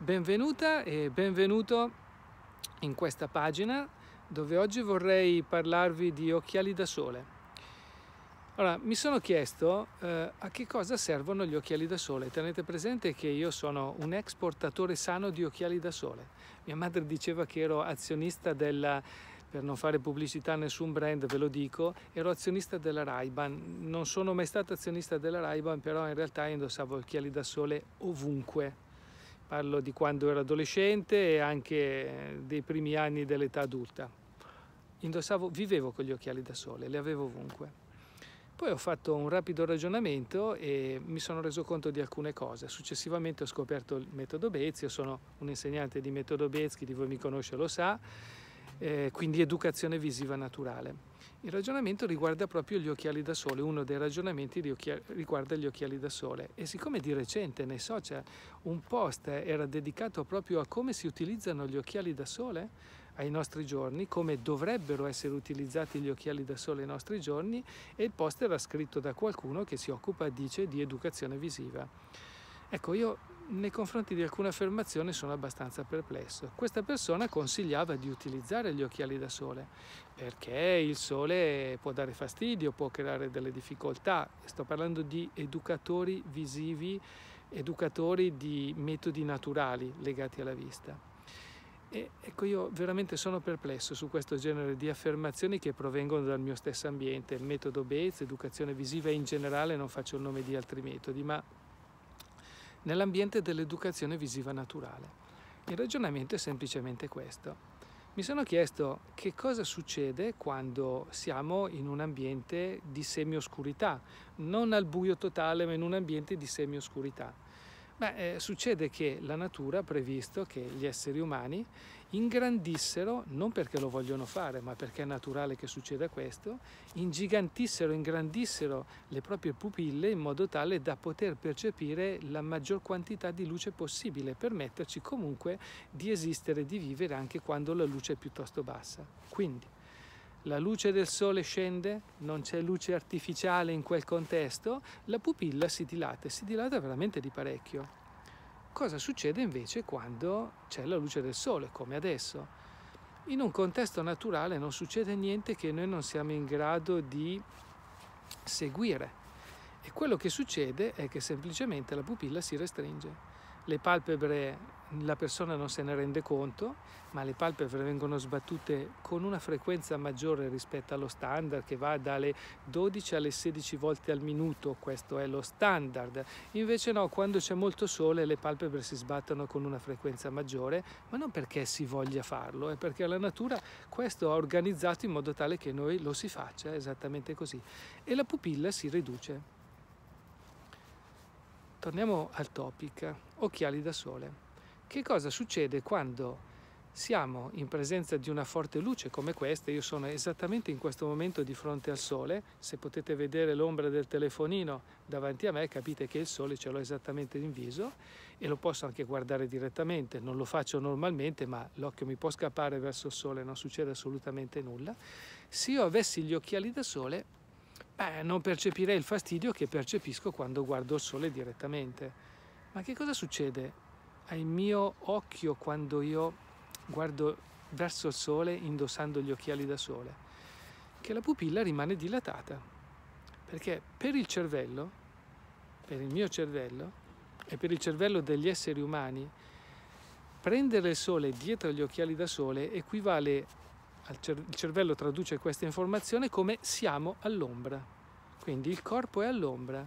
Benvenuta e benvenuto in questa pagina dove oggi vorrei parlarvi di occhiali da sole. Allora, mi sono chiesto eh, a che cosa servono gli occhiali da sole. Tenete presente che io sono un esportatore sano di occhiali da sole. Mia madre diceva che ero azionista della per non fare pubblicità a nessun brand, ve lo dico, ero azionista della Ray-Ban. Non sono mai stato azionista della Ray-Ban, però in realtà indossavo occhiali da sole ovunque, parlo di quando ero adolescente e anche dei primi anni dell'età adulta. Indossavo, vivevo con gli occhiali da sole, li avevo ovunque. Poi ho fatto un rapido ragionamento e mi sono reso conto di alcune cose. Successivamente ho scoperto il metodo Bezzi, io sono un insegnante di metodo Bezzi, chi di voi mi conosce lo sa, eh, quindi educazione visiva naturale. Il ragionamento riguarda proprio gli occhiali da sole, uno dei ragionamenti riguarda gli occhiali da sole e siccome di recente nei social un post era dedicato proprio a come si utilizzano gli occhiali da sole ai nostri giorni, come dovrebbero essere utilizzati gli occhiali da sole ai nostri giorni e il post era scritto da qualcuno che si occupa, dice, di educazione visiva. Ecco, io nei confronti di alcune affermazioni sono abbastanza perplesso. Questa persona consigliava di utilizzare gli occhiali da sole perché il sole può dare fastidio, può creare delle difficoltà. Sto parlando di educatori visivi, educatori di metodi naturali legati alla vista. E ecco, io veramente sono perplesso su questo genere di affermazioni che provengono dal mio stesso ambiente, il metodo Bates, educazione visiva in generale, non faccio il nome di altri metodi, ma nell'ambiente dell'educazione visiva naturale. Il ragionamento è semplicemente questo. Mi sono chiesto che cosa succede quando siamo in un ambiente di semioscurità, non al buio totale, ma in un ambiente di semioscurità. Beh, eh, succede che la natura ha previsto che gli esseri umani ingrandissero, non perché lo vogliono fare, ma perché è naturale che succeda questo, ingigantissero, ingrandissero le proprie pupille in modo tale da poter percepire la maggior quantità di luce possibile, permetterci comunque di esistere, di vivere anche quando la luce è piuttosto bassa. Quindi, la luce del sole scende, non c'è luce artificiale in quel contesto, la pupilla si dilata e si dilata veramente di parecchio cosa succede invece quando c'è la luce del sole, come adesso. In un contesto naturale non succede niente che noi non siamo in grado di seguire. E quello che succede è che semplicemente la pupilla si restringe, le palpebre la persona non se ne rende conto, ma le palpebre vengono sbattute con una frequenza maggiore rispetto allo standard che va dalle 12 alle 16 volte al minuto, questo è lo standard. Invece no, quando c'è molto sole le palpebre si sbattono con una frequenza maggiore, ma non perché si voglia farlo, è perché la natura questo ha organizzato in modo tale che noi lo si faccia esattamente così e la pupilla si riduce. Torniamo al topic, occhiali da sole. Che cosa succede quando siamo in presenza di una forte luce come questa? Io sono esattamente in questo momento di fronte al sole. Se potete vedere l'ombra del telefonino davanti a me, capite che il sole ce l'ho esattamente in viso e lo posso anche guardare direttamente. Non lo faccio normalmente, ma l'occhio mi può scappare verso il sole, non succede assolutamente nulla. Se io avessi gli occhiali da sole, beh, non percepirei il fastidio che percepisco quando guardo il sole direttamente. Ma che cosa succede? al mio occhio quando io guardo verso il sole indossando gli occhiali da sole, che la pupilla rimane dilatata, perché per il cervello, per il mio cervello e per il cervello degli esseri umani, prendere il sole dietro gli occhiali da sole equivale, al cer- il cervello traduce questa informazione come siamo all'ombra, quindi il corpo è all'ombra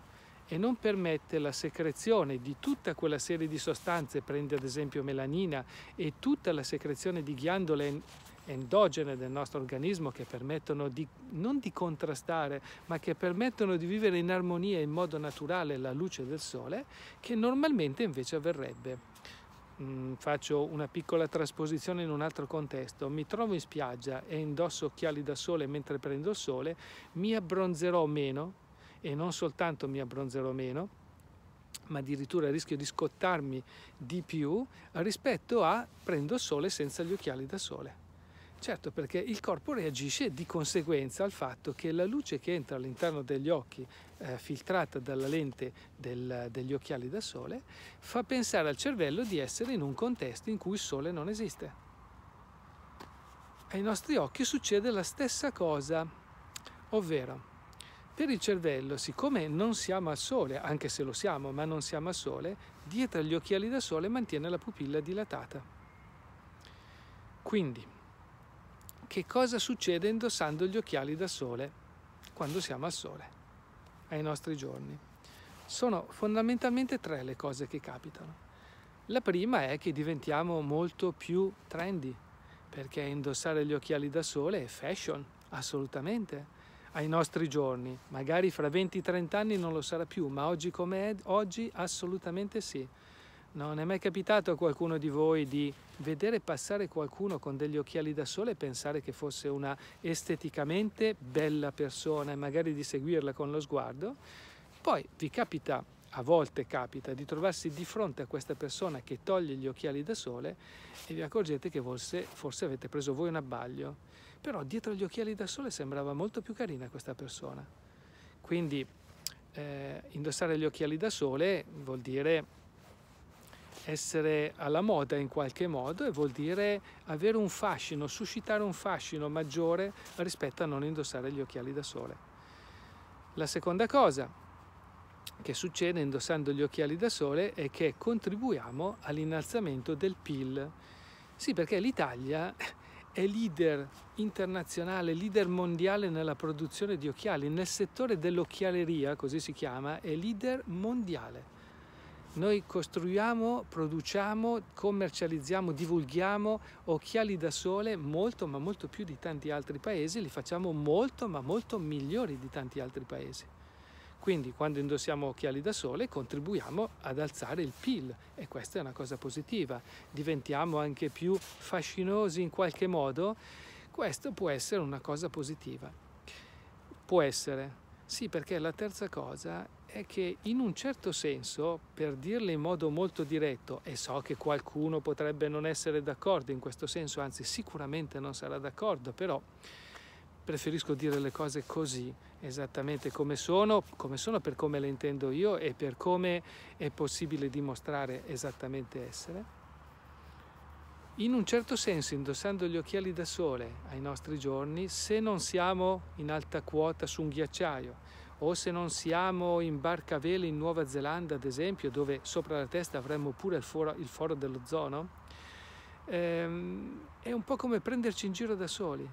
e non permette la secrezione di tutta quella serie di sostanze, prende ad esempio melanina e tutta la secrezione di ghiandole endogene del nostro organismo che permettono di, non di contrastare, ma che permettono di vivere in armonia in modo naturale la luce del sole, che normalmente invece avverrebbe. Mm, faccio una piccola trasposizione in un altro contesto, mi trovo in spiaggia e indosso occhiali da sole mentre prendo il sole, mi abbronzerò meno e non soltanto mi abbronzerò meno, ma addirittura rischio di scottarmi di più rispetto a prendo sole senza gli occhiali da sole. Certo, perché il corpo reagisce di conseguenza al fatto che la luce che entra all'interno degli occhi, eh, filtrata dalla lente del, degli occhiali da sole, fa pensare al cervello di essere in un contesto in cui il sole non esiste. Ai nostri occhi succede la stessa cosa, ovvero per il cervello, siccome non siamo al sole, anche se lo siamo, ma non siamo al sole, dietro agli occhiali da sole mantiene la pupilla dilatata. Quindi, che cosa succede indossando gli occhiali da sole quando siamo al sole, ai nostri giorni? Sono fondamentalmente tre le cose che capitano. La prima è che diventiamo molto più trendy, perché indossare gli occhiali da sole è fashion, assolutamente ai nostri giorni. Magari fra 20-30 anni non lo sarà più, ma oggi come è, oggi assolutamente sì. Non è mai capitato a qualcuno di voi di vedere passare qualcuno con degli occhiali da sole e pensare che fosse una esteticamente bella persona e magari di seguirla con lo sguardo? Poi vi capita, a volte capita, di trovarsi di fronte a questa persona che toglie gli occhiali da sole e vi accorgete che forse, forse avete preso voi un abbaglio però dietro gli occhiali da sole sembrava molto più carina questa persona. Quindi eh, indossare gli occhiali da sole vuol dire essere alla moda in qualche modo e vuol dire avere un fascino, suscitare un fascino maggiore rispetto a non indossare gli occhiali da sole. La seconda cosa che succede indossando gli occhiali da sole è che contribuiamo all'innalzamento del PIL. Sì, perché l'Italia è leader internazionale, leader mondiale nella produzione di occhiali, nel settore dell'occhialeria, così si chiama, è leader mondiale. Noi costruiamo, produciamo, commercializziamo, divulghiamo occhiali da sole molto ma molto più di tanti altri paesi, li facciamo molto ma molto migliori di tanti altri paesi. Quindi quando indossiamo occhiali da sole contribuiamo ad alzare il PIL e questa è una cosa positiva. Diventiamo anche più fascinosi in qualche modo. Questo può essere una cosa positiva. Può essere. Sì, perché la terza cosa è che in un certo senso, per dirle in modo molto diretto, e so che qualcuno potrebbe non essere d'accordo in questo senso, anzi sicuramente non sarà d'accordo, però preferisco dire le cose così, esattamente come sono, come sono per come le intendo io e per come è possibile dimostrare esattamente essere. In un certo senso, indossando gli occhiali da sole ai nostri giorni, se non siamo in alta quota su un ghiacciaio o se non siamo in barca a vela in Nuova Zelanda, ad esempio, dove sopra la testa avremmo pure il foro, il foro dell'ozono, ehm, è un po' come prenderci in giro da soli,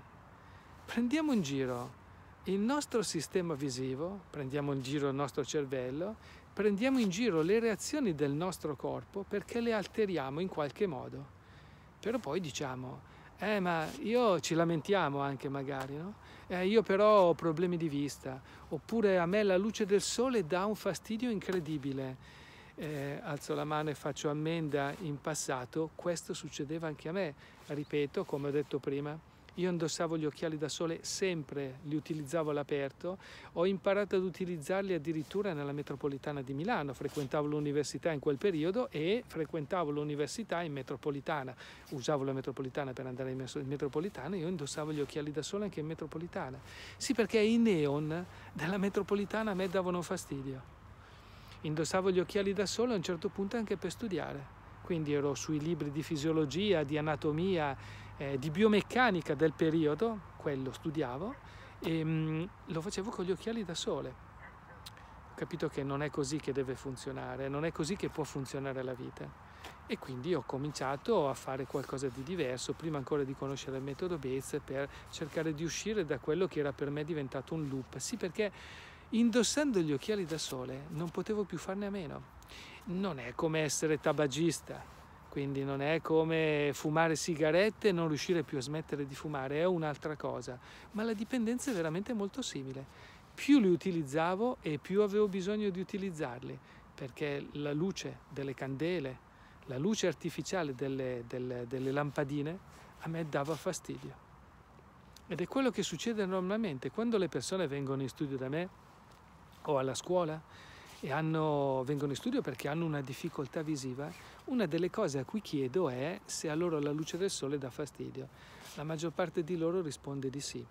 prendiamo in giro il nostro sistema visivo, prendiamo in giro il nostro cervello, prendiamo in giro le reazioni del nostro corpo perché le alteriamo in qualche modo. Però poi diciamo, eh ma io ci lamentiamo anche magari, no? Eh, io però ho problemi di vista, oppure a me la luce del sole dà un fastidio incredibile. Eh, alzo la mano e faccio ammenda in passato, questo succedeva anche a me, ripeto come ho detto prima, io indossavo gli occhiali da sole sempre, li utilizzavo all'aperto. Ho imparato ad utilizzarli addirittura nella metropolitana di Milano. Frequentavo l'università in quel periodo e frequentavo l'università in metropolitana. Usavo la metropolitana per andare in metropolitana e io indossavo gli occhiali da sole anche in metropolitana. Sì, perché i neon della metropolitana a me davano fastidio. Indossavo gli occhiali da sole a un certo punto anche per studiare. Quindi ero sui libri di fisiologia, di anatomia eh, di biomeccanica del periodo, quello studiavo, e mh, mm, lo facevo con gli occhiali da sole. Ho capito che non è così che deve funzionare, non è così che può funzionare la vita. E quindi ho cominciato a fare qualcosa di diverso, prima ancora di conoscere il metodo Bates, per cercare di uscire da quello che era per me diventato un loop. Sì, perché indossando gli occhiali da sole non potevo più farne a meno. Non è come essere tabagista, quindi non è come fumare sigarette e non riuscire più a smettere di fumare, è un'altra cosa. Ma la dipendenza è veramente molto simile. Più li utilizzavo e più avevo bisogno di utilizzarli, perché la luce delle candele, la luce artificiale delle, delle, delle lampadine a me dava fastidio. Ed è quello che succede normalmente quando le persone vengono in studio da me o alla scuola e hanno, vengono in studio perché hanno una difficoltà visiva, una delle cose a cui chiedo è se a loro la luce del sole dà fastidio. La maggior parte di loro risponde di sì.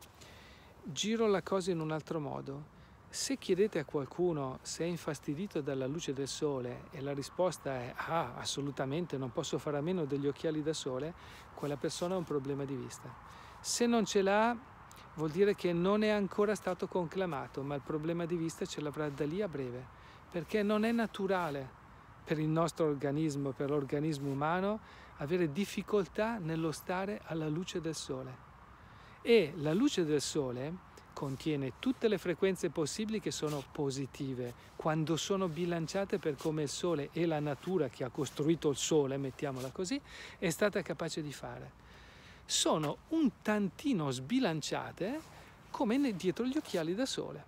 Giro la cosa in un altro modo. Se chiedete a qualcuno se è infastidito dalla luce del sole e la risposta è ah, assolutamente non posso fare a meno degli occhiali da sole, quella persona ha un problema di vista. Se non ce l'ha, vuol dire che non è ancora stato conclamato, ma il problema di vista ce l'avrà da lì a breve perché non è naturale per il nostro organismo, per l'organismo umano, avere difficoltà nello stare alla luce del sole. E la luce del sole contiene tutte le frequenze possibili che sono positive, quando sono bilanciate per come il Sole e la natura che ha costruito il Sole, mettiamola così, è stata capace di fare. Sono un tantino sbilanciate come dietro gli occhiali da sole.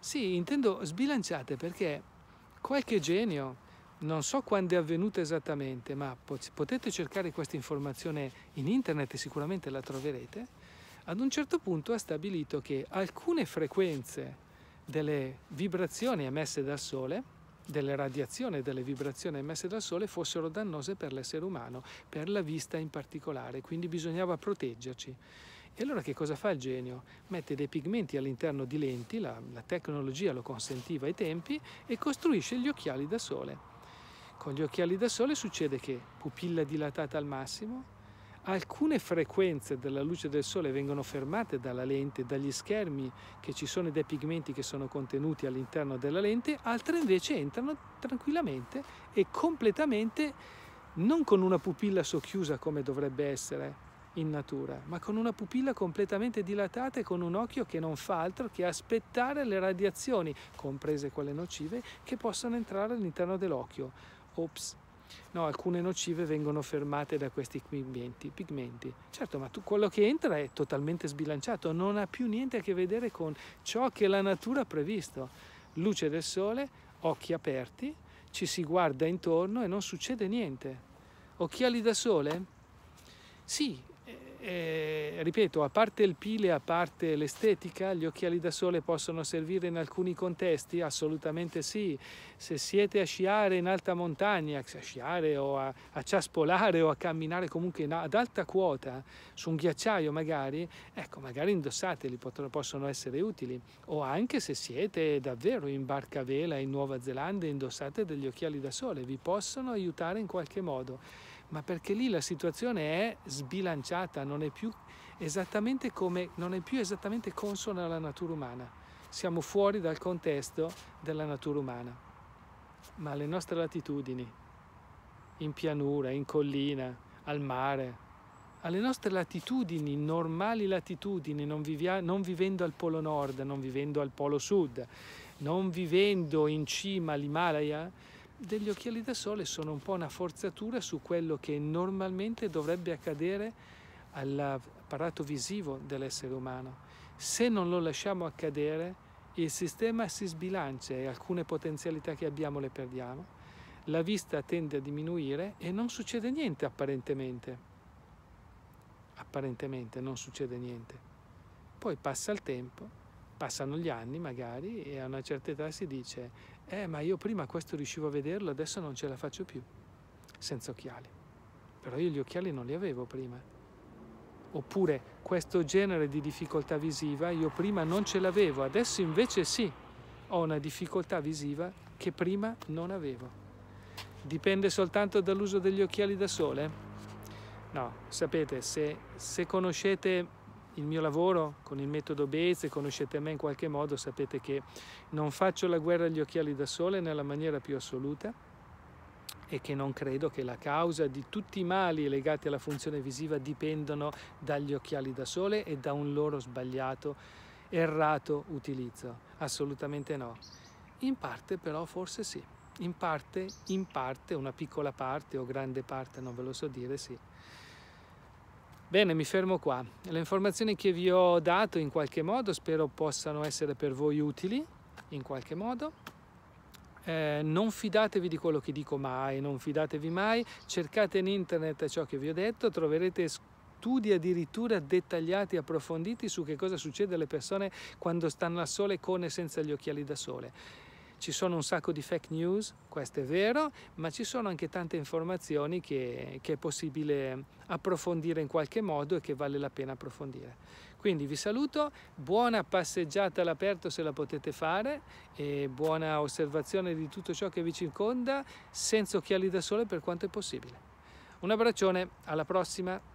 Sì, intendo sbilanciate perché qualche genio, non so quando è avvenuto esattamente, ma potete cercare questa informazione in internet e sicuramente la troverete, ad un certo punto ha stabilito che alcune frequenze delle vibrazioni emesse dal Sole delle radiazioni e delle vibrazioni emesse dal Sole fossero dannose per l'essere umano, per la vista in particolare, quindi bisognava proteggerci. E allora che cosa fa il genio? Mette dei pigmenti all'interno di lenti, la, la tecnologia lo consentiva ai tempi, e costruisce gli occhiali da sole. Con gli occhiali da sole succede che pupilla dilatata al massimo, alcune frequenze della luce del sole vengono fermate dalla lente, dagli schermi che ci sono dei pigmenti che sono contenuti all'interno della lente, altre invece entrano tranquillamente e completamente non con una pupilla socchiusa come dovrebbe essere, in natura, ma con una pupilla completamente dilatata e con un occhio che non fa altro che aspettare le radiazioni, comprese quelle nocive, che possono entrare all'interno dell'occhio. Ops. No, alcune nocive vengono fermate da questi pigmenti, pigmenti. Certo, ma tu, quello che entra è totalmente sbilanciato, non ha più niente a che vedere con ciò che la natura ha previsto. Luce del sole, occhi aperti, ci si guarda intorno e non succede niente. Occhiali da sole? Sì, eh, ripeto, a parte il pile, a parte l'estetica, gli occhiali da sole possono servire in alcuni contesti? Assolutamente sì. Se siete a sciare in alta montagna, a sciare o a, a ciaspolare o a camminare comunque in, ad alta quota, su un ghiacciaio magari, ecco, magari indossateli, potr- possono essere utili. O anche se siete davvero in barca a vela in Nuova Zelanda, indossate degli occhiali da sole, vi possono aiutare in qualche modo ma perché lì la situazione è sbilanciata, non è più esattamente, come, non è più esattamente consona alla natura umana. Siamo fuori dal contesto della natura umana. Ma le nostre latitudini, in pianura, in collina, al mare, alle nostre latitudini, normali latitudini, non, vivia, non, vivendo al polo nord, non vivendo al polo sud, non vivendo in cima all'Himalaya, degli occhiali da sole sono un po' una forzatura su quello che normalmente dovrebbe accadere all'apparato visivo dell'essere umano. Se non lo lasciamo accadere, il sistema si sbilancia e alcune potenzialità che abbiamo le perdiamo, la vista tende a diminuire e non succede niente apparentemente. Apparentemente non succede niente. Poi passa il tempo, passano gli anni magari e a una certa età si dice eh ma io prima questo riuscivo a vederlo, adesso non ce la faccio più, senza occhiali. Però io gli occhiali non li avevo prima. Oppure questo genere di difficoltà visiva io prima non ce l'avevo, adesso invece sì, ho una difficoltà visiva che prima non avevo. Dipende soltanto dall'uso degli occhiali da sole? No, sapete, se, se conoscete il mio lavoro con il metodo Bates, conoscete me in qualche modo, sapete che non faccio la guerra agli occhiali da sole nella maniera più assoluta e che non credo che la causa di tutti i mali legati alla funzione visiva dipendano dagli occhiali da sole e da un loro sbagliato, errato utilizzo. Assolutamente no. In parte però forse sì. In parte, in parte, una piccola parte o grande parte, non ve lo so dire, sì. Bene, mi fermo qua. Le informazioni che vi ho dato in qualche modo spero possano essere per voi utili in qualche modo. Eh, non fidatevi di quello che dico mai, non fidatevi mai, cercate in internet ciò che vi ho detto, troverete studi addirittura dettagliati, approfonditi su che cosa succede alle persone quando stanno a sole con e senza gli occhiali da sole. Ci sono un sacco di fake news, questo è vero, ma ci sono anche tante informazioni che, che è possibile approfondire in qualche modo e che vale la pena approfondire. Quindi vi saluto, buona passeggiata all'aperto se la potete fare e buona osservazione di tutto ciò che vi circonda senza occhiali da sole per quanto è possibile. Un abbraccione, alla prossima!